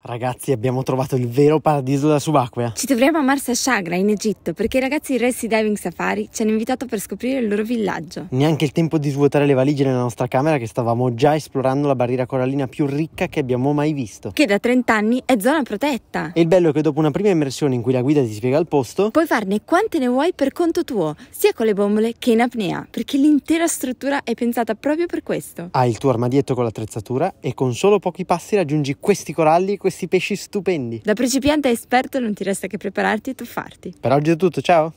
Ragazzi, abbiamo trovato il vero paradiso da subacquea. Ci troviamo a Marsa Chagra, in Egitto, perché i ragazzi di Resi Diving Safari ci hanno invitato per scoprire il loro villaggio. Neanche il tempo di svuotare le valigie nella nostra camera, che stavamo già esplorando la barriera corallina più ricca che abbiamo mai visto. Che da 30 anni è zona protetta. E il bello è che dopo una prima immersione in cui la guida ti spiega il posto, puoi farne quante ne vuoi per conto tuo, sia con le bombole che in apnea, perché l'intera struttura è pensata proprio per questo. Hai il tuo armadietto con l'attrezzatura e con solo pochi passi raggiungi questi coralli E questi pesci stupendi. Da principiante a esperto non ti resta che prepararti e tuffarti. Per oggi è tutto, ciao!